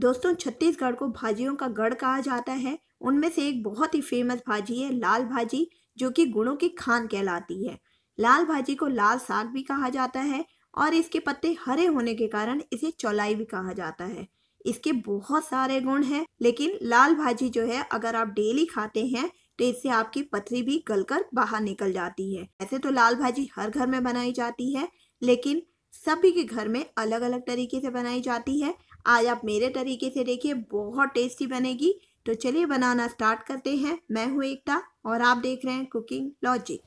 दोस्तों छत्तीसगढ़ को भाजियों का गढ़ कहा जाता है उनमें से एक बहुत ही फेमस भाजी है लाल भाजी जो कि गुणों की खान कहलाती है लाल भाजी को लाल साग भी कहा जाता है और इसके पत्ते हरे होने के कारण इसे चौलाई भी कहा जाता है इसके बहुत सारे गुण हैं लेकिन लाल भाजी जो है अगर आप डेली खाते हैं तो इससे आपकी पथरी भी गलकर बाहर निकल जाती है ऐसे तो लाल भाजी हर घर में बनाई जाती है लेकिन सभी के घर में अलग अलग तरीके से बनाई जाती है आज आप मेरे तरीके से देखिए बहुत टेस्टी बनेगी तो चलिए बनाना स्टार्ट करते हैं मैं हूँ एकता और आप देख रहे हैं कुकिंग लॉजिक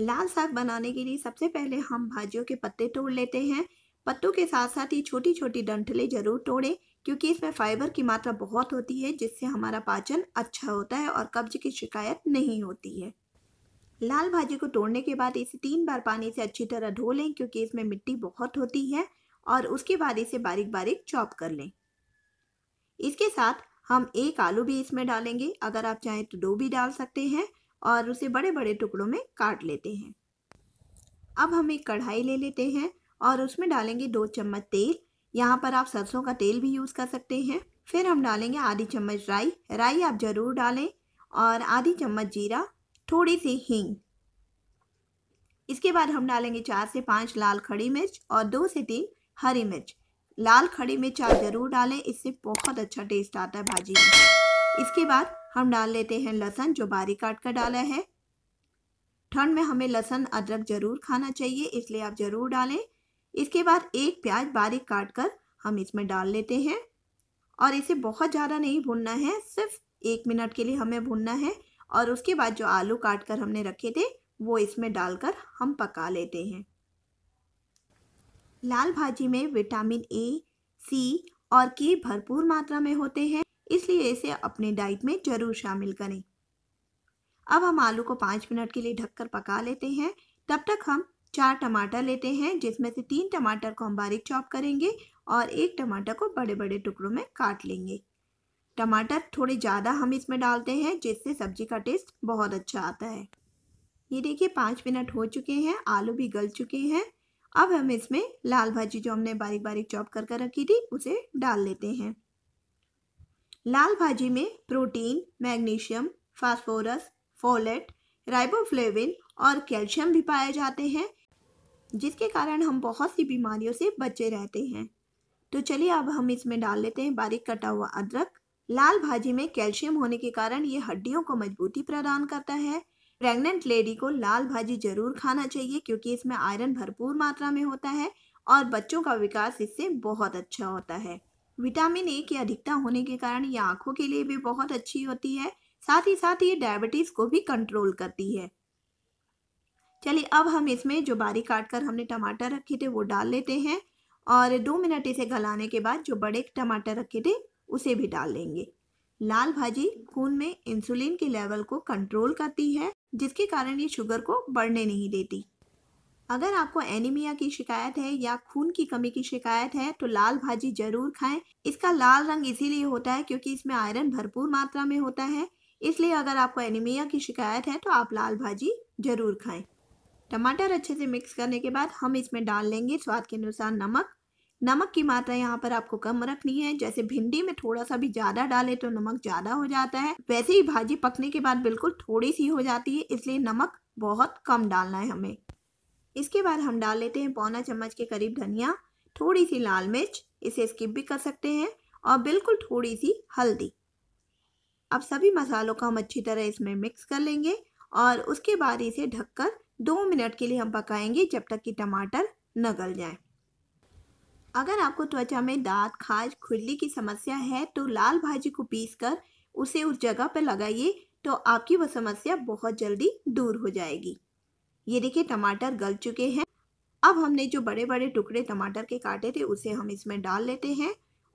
लाल साग बनाने के लिए सबसे पहले हम भाजियों के पत्ते तोड़ लेते हैं पत्तों के साथ साथ ये छोटी छोटी डंठले जरूर तोड़ें क्योंकि इसमें फाइबर की मात्रा बहुत होती है जिससे हमारा पाचन अच्छा होता है और कब्ज की शिकायत नहीं होती है लाल भाजी को तोड़ने के बाद इसे तीन बार पानी से अच्छी तरह धो लें क्योंकि इसमें मिट्टी बहुत होती है और उसके बाद इसे बारीक बारीक चॉप कर लें इसके साथ हम एक आलू भी इसमें डालेंगे अगर आप चाहें तो दो भी डाल सकते हैं और उसे बड़े बड़े टुकड़ों में काट लेते हैं अब हम एक कढ़ाई ले लेते हैं और उसमें डालेंगे दो चम्मच तेल यहाँ पर आप सरसों का तेल भी यूज़ कर सकते हैं फिर हम डालेंगे आधी चम्मच राई राई आप ज़रूर डालें और आधी चम्मच जीरा थोड़ी सी हींग इसके बाद हम डालेंगे चार से पाँच लाल खड़ी मिर्च और दो से तीन हरी मिर्च लाल खड़ी मिर्च आप ज़रूर डालें इससे बहुत अच्छा टेस्ट आता है भाजी में इसके बाद हम डाल लेते हैं लहसन जो बारीक काट कर डाला है ठंड में हमें लहसन अदरक ज़रूर खाना चाहिए इसलिए आप ज़रूर डालें इसके बाद एक प्याज बारीक काट कर हम इसमें डाल लेते हैं और इसे बहुत ज़्यादा नहीं भूनना है सिर्फ एक मिनट के लिए हमें भूनना है और उसके बाद जो आलू काट कर हमने रखे थे वो इसमें डालकर हम पका लेते हैं लाल भाजी में विटामिन ए सी और के भरपूर मात्रा में होते हैं इसलिए इसे अपने डाइट में जरूर शामिल करें अब हम आलू को पाँच मिनट के लिए ढककर पका लेते हैं तब तक हम चार टमाटर लेते हैं जिसमें से तीन टमाटर को हम बारीक चॉप करेंगे और एक टमाटर को बड़े बड़े टुकड़ों में काट लेंगे टमाटर थोड़े ज़्यादा हम इसमें डालते हैं जिससे सब्जी का टेस्ट बहुत अच्छा आता है ये देखिए पाँच मिनट हो चुके हैं आलू भी गल चुके हैं अब हम इसमें लाल भाजी जो हमने बारीक बारीक चॉप कर कर रखी थी उसे डाल लेते हैं लाल भाजी में protein magnesium phosphorus folate riboflavin और कैल्शियम भी पाए जाते हैं जिसके कारण हम बहुत सी बीमारियों से बचे रहते हैं तो चलिए अब हम इसमें डाल लेते हैं बारीक कटा हुआ अदरक लाल भाजी में कैल्शियम होने के कारण ये हड्डियों को मजबूती प्रदान करता है प्रेग्नेंट लेडी को लाल भाजी जरूर खाना चाहिए क्योंकि इसमें आयरन भरपूर मात्रा में होता है और बच्चों का विकास इससे बहुत अच्छा होता है विटामिन ए की अधिकता होने के कारण ये आंखों के लिए भी बहुत अच्छी होती है साथ ही साथ ये डायबिटीज को भी कंट्रोल करती है चलिए अब हम इसमें जो बारीक काट कर हमने टमाटर रखे थे वो डाल लेते हैं और दो मिनट इसे गलाने के बाद जो बड़े टमाटर रखे थे उसे भी डाल देंगे लाल भाजी खून में इंसुलिन के लेवल को कंट्रोल करती है जिसके कारण ये शुगर को बढ़ने नहीं देती अगर आपको एनीमिया की शिकायत है या खून की कमी की शिकायत है तो लाल भाजी जरूर खाएं इसका लाल रंग इसीलिए होता है क्योंकि इसमें आयरन भरपूर मात्रा में होता है इसलिए अगर आपको एनीमिया की शिकायत है तो आप लाल भाजी जरूर खाएं टमाटर अच्छे से मिक्स करने के बाद हम इसमें डाल लेंगे स्वाद के अनुसार नमक नमक की मात्रा यहाँ पर आपको कम रखनी है जैसे भिंडी में थोड़ा सा भी ज्यादा डाले तो नमक ज्यादा हो जाता है वैसे ही भाजी पकने के बाद बिल्कुल थोड़ी सी हो जाती है इसलिए नमक बहुत कम डालना है हमें इसके बाद हम डाल लेते हैं पौना चम्मच के करीब धनिया थोड़ी सी लाल मिर्च इसे स्किप भी कर सकते हैं और बिल्कुल थोड़ी सी हल्दी अब सभी मसालों को हम अच्छी तरह इसमें मिक्स कर लेंगे और उसके बाद इसे ढककर दो मिनट के लिए हम पकाएंगे जब तक कि टमाटर न गल जाए अगर आपको त्वचा में दांत खाज खुजली की समस्या है तो लाल भाजी को पीस कर उसे उस जगह पर लगाइए तो आपकी वह समस्या बहुत जल्दी दूर हो जाएगी ये देखिए टमाटर गल चुके हैं अब हमने जो बड़े बड़े टुकड़े टमाटर के काटे थे उसे हम इसमें डाल लेते हैं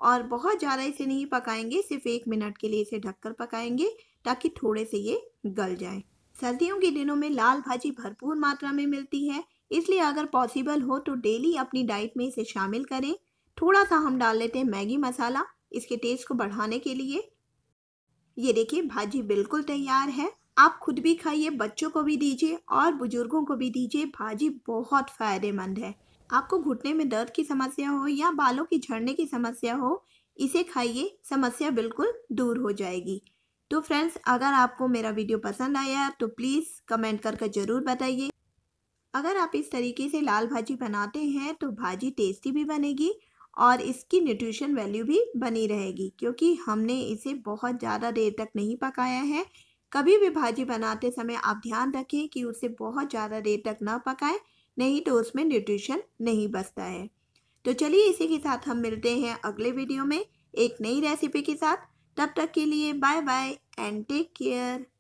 और बहुत ज़्यादा इसे नहीं पकाएंगे सिर्फ एक मिनट के लिए इसे ढककर पकाएंगे ताकि थोड़े से ये गल जाए सर्दियों के दिनों में लाल भाजी भरपूर मात्रा में मिलती है इसलिए अगर पॉसिबल हो तो डेली अपनी डाइट में इसे शामिल करें थोड़ा सा हम डाल लेते हैं मैगी मसाला इसके टेस्ट को बढ़ाने के लिए ये देखिए भाजी बिल्कुल तैयार है आप खुद भी खाइए बच्चों को भी दीजिए और बुजुर्गों को भी दीजिए भाजी बहुत फ़ायदेमंद है आपको घुटने में दर्द की समस्या हो या बालों की झड़ने की समस्या हो इसे खाइए समस्या बिल्कुल दूर हो जाएगी तो फ्रेंड्स अगर आपको मेरा वीडियो पसंद आया तो प्लीज़ कमेंट करके ज़रूर बताइए अगर आप इस तरीके से लाल भाजी बनाते हैं तो भाजी टेस्टी भी बनेगी और इसकी न्यूट्रिशन वैल्यू भी बनी रहेगी क्योंकि हमने इसे बहुत ज़्यादा देर तक नहीं पकाया है कभी भी भाजी बनाते समय आप ध्यान रखें कि उसे बहुत ज़्यादा देर तक ना पकाएं नहीं तो उसमें न्यूट्रिशन नहीं बचता है तो चलिए इसी के साथ हम मिलते हैं अगले वीडियो में एक नई रेसिपी के साथ तब तक के लिए bye bye and take care